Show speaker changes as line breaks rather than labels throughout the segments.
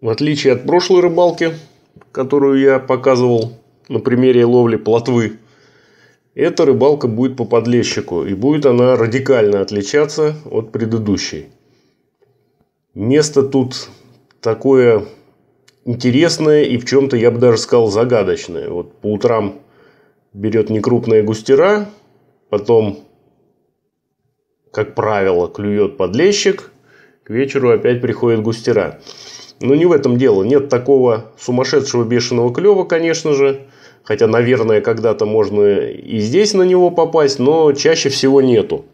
В отличие от прошлой рыбалки, которую я показывал на примере ловли плотвы, эта рыбалка будет по подлещику, и будет она радикально отличаться от предыдущей. Место тут такое интересное и в чем-то, я бы даже сказал, загадочное. Вот по утрам берет некрупные густера, потом, как правило, клюет подлещик, к вечеру опять приходит густера. Но не в этом дело. Нет такого сумасшедшего бешеного клева, конечно же. Хотя, наверное, когда-то можно и здесь на него попасть, но чаще всего нету.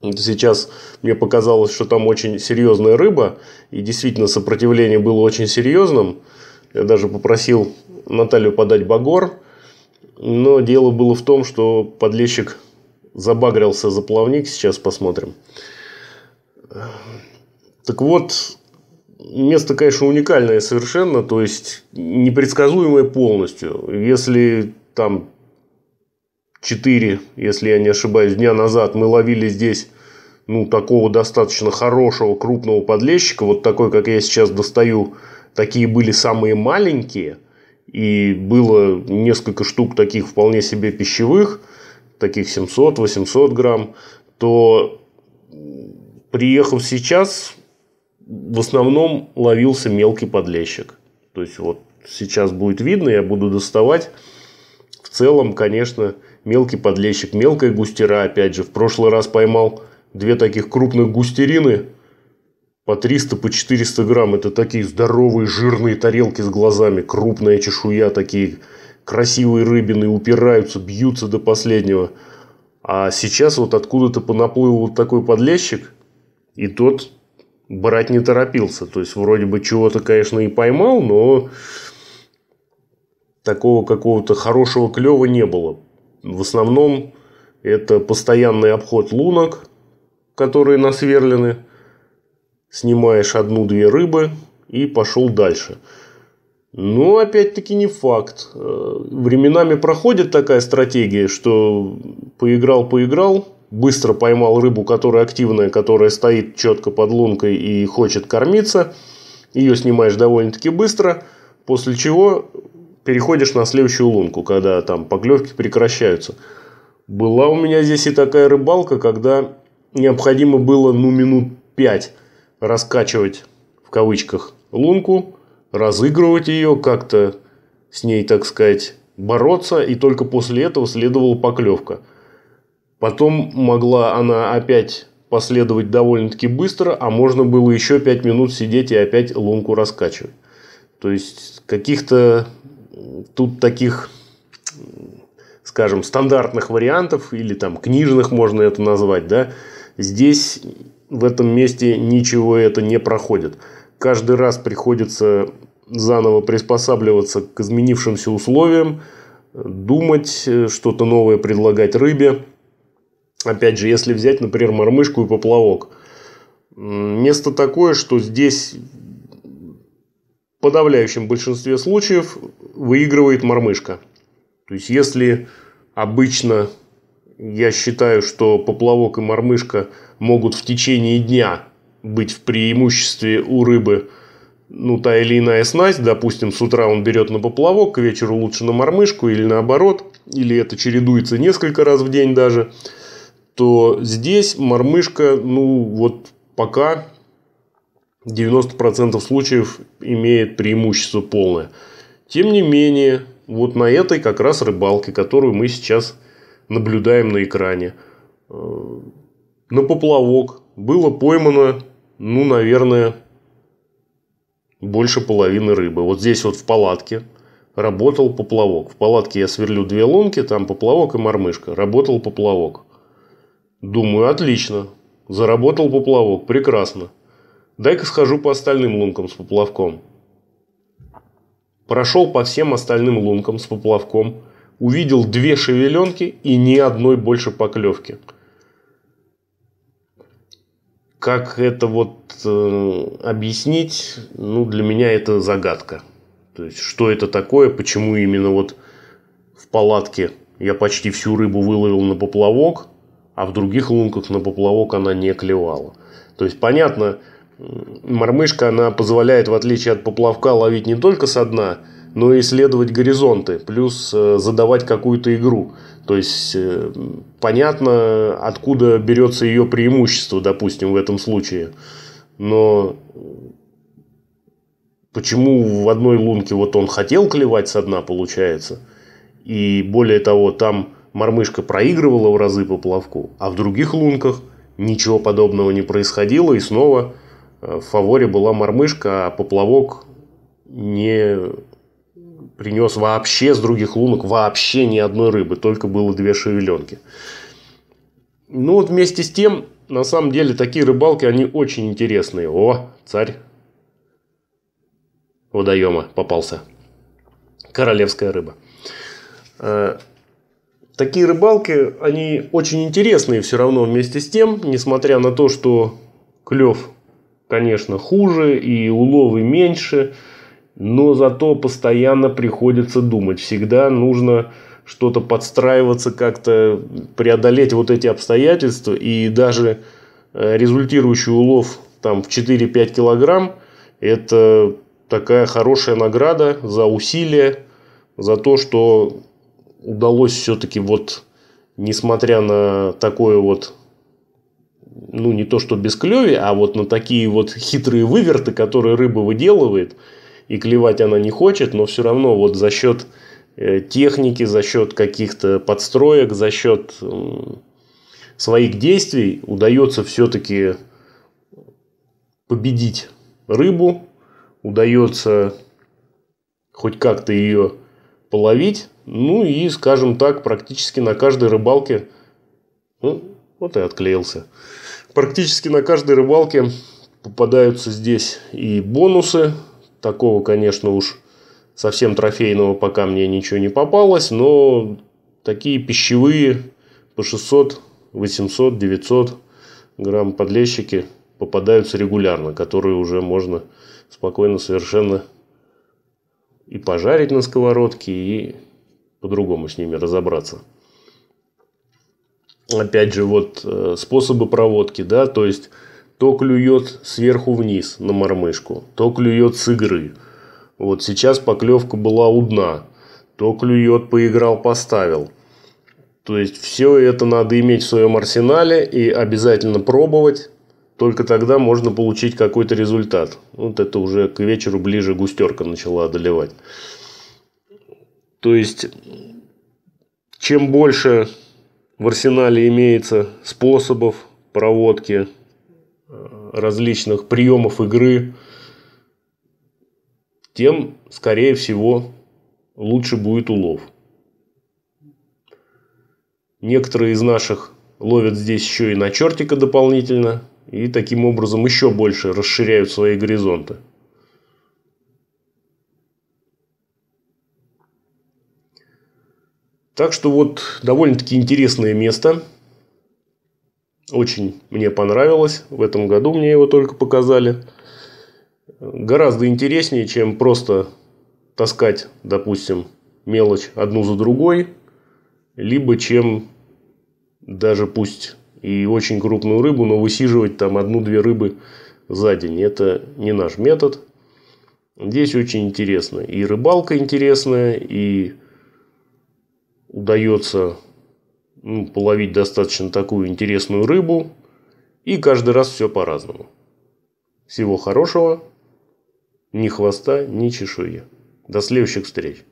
Сейчас мне показалось, что там очень серьезная рыба, и действительно сопротивление было очень серьезным. Я даже попросил Наталью подать багор, но дело было в том, что подлещик забагрился за плавник, сейчас посмотрим. Так вот, Место, конечно, уникальное совершенно, то есть непредсказуемое полностью. Если там 4, если я не ошибаюсь, дня назад мы ловили здесь ну, такого достаточно хорошего крупного подлещика, вот такой, как я сейчас достаю, такие были самые маленькие, и было несколько штук таких вполне себе пищевых, таких 700-800 грамм, то приехав сейчас, в основном ловился мелкий подлещик. То есть вот сейчас будет видно, я буду доставать. В целом, конечно, мелкий подлещик, мелкая густера, опять же, в прошлый раз поймал две таких крупных густерины по 300, по 400 грамм. Это такие здоровые жирные тарелки с глазами, крупная чешуя, такие красивые рыбины, упираются, бьются до последнего. А сейчас вот откуда-то понаплыл вот такой подлещик, и тот брать не торопился. То есть, вроде бы чего-то, конечно, и поймал, но такого какого-то хорошего клева не было. В основном это постоянный обход лунок, которые насверлены. Снимаешь одну-две рыбы и пошел дальше. Но опять-таки не факт. Э, временами проходит такая стратегия, что поиграл-поиграл, быстро поймал рыбу, которая активная, которая стоит четко под лункой и хочет кормиться. Ее снимаешь довольно-таки быстро, после чего переходишь на следующую лунку, когда там поклевки прекращаются. Была у меня здесь и такая рыбалка, когда необходимо было ну минут пять раскачивать в кавычках лунку, разыгрывать ее, как-то с ней, так сказать, бороться, и только после этого следовала поклевка – Потом могла она опять последовать довольно-таки быстро, а можно было еще 5 минут сидеть и опять лунку раскачивать. То есть каких-то тут таких, скажем, стандартных вариантов или там книжных можно это назвать, да, здесь в этом месте ничего это не проходит. Каждый раз приходится заново приспосабливаться к изменившимся условиям, думать, э, что-то новое предлагать рыбе – Опять же, если взять, например, мормышку и поплавок. Место такое, что здесь в подавляющем большинстве случаев выигрывает мормышка. То есть, если обычно я считаю, что поплавок и мормышка могут в течение дня быть в преимуществе у рыбы ну, та или иная снасть, допустим, с утра он берет на поплавок, к вечеру лучше на мормышку или наоборот, или это чередуется несколько раз в день даже – то здесь мормышка, ну вот пока 90% случаев имеет преимущество полное. Тем не менее, вот на этой как раз рыбалке, которую мы сейчас наблюдаем на экране, э, на поплавок было поймано, ну, наверное, больше половины рыбы. Вот здесь вот в палатке работал поплавок. В палатке я сверлю две лунки, там поплавок и мормышка. Работал поплавок. Думаю, отлично. Заработал поплавок, прекрасно. Дай-ка схожу по остальным лункам с поплавком. Прошел по всем остальным лункам с поплавком, увидел две шевеленки и ни одной больше поклевки. Как это вот э, объяснить? Ну, для меня это загадка. То есть, что это такое, почему именно вот в палатке я почти всю рыбу выловил на поплавок – а в других лунках на поплавок она не клевала. То есть, понятно, мормышка, она позволяет, в отличие от поплавка, ловить не только со дна, но и исследовать горизонты, плюс э, задавать какую-то игру. То есть э, понятно, откуда берется ее преимущество, допустим, в этом случае. Но э, почему в одной лунке вот он хотел клевать со дна, получается, и более того, там мормышка проигрывала в разы по плавку, а в других лунках ничего подобного не происходило, и снова э, в фаворе была мормышка, а поплавок не принес вообще с других лунок вообще ни одной рыбы, только было две шевеленки. Ну вот вместе с тем, на самом деле, такие рыбалки, они очень интересные. О, царь водоема попался. Королевская рыба. Э, Такие рыбалки, они очень интересные все равно вместе с тем, несмотря на то, что клев, конечно, хуже и уловы меньше, но зато постоянно приходится думать. Всегда нужно что-то подстраиваться, как-то преодолеть вот эти обстоятельства и даже э, результирующий улов там в 4-5 килограмм это такая хорошая награда за усилия, за то, что удалось все-таки вот, несмотря на такое вот ну, не то что без клеви, а вот на такие вот хитрые выверты, которые рыба выделывает, и клевать она не хочет, но все равно вот за счет э, техники, за счет каких-то подстроек, за счет своих действий удается все-таки победить рыбу, удается хоть как-то ее половить, ну и, скажем так, практически на каждой рыбалке... Ну, вот и отклеился. Практически на каждой рыбалке попадаются здесь и бонусы. Такого, конечно, уж совсем трофейного пока мне ничего не попалось, но такие пищевые по 600, 800, 900 грамм подлещики попадаются регулярно, которые уже можно спокойно совершенно и пожарить на сковородке, и по-другому с ними разобраться. Опять же, вот э, способы проводки, да, то есть то клюет сверху вниз на мормышку, то клюет с игры. Вот сейчас поклевка была у дна, то клюет, поиграл, поставил. То есть все это надо иметь в своем арсенале и обязательно пробовать. Только тогда можно получить какой-то результат. Вот это уже к вечеру ближе густерка начала одолевать. То есть, чем больше в арсенале имеется способов проводки э, различных приемов игры, тем, скорее всего, лучше будет улов. Некоторые из наших ловят здесь еще и на чертика дополнительно, и таким образом еще больше расширяют свои горизонты. Так что вот довольно-таки интересное место. Очень мне понравилось. В этом году мне его только показали. Гораздо интереснее, чем просто таскать, допустим, мелочь одну за другой. Либо чем даже пусть и очень крупную рыбу, но высиживать там одну-две рыбы за день. Это не наш метод. Здесь очень интересно. И рыбалка интересная, и удается ну, половить достаточно такую интересную рыбу. И каждый раз все по-разному. Всего хорошего. Ни хвоста, ни чешуи. До следующих встреч.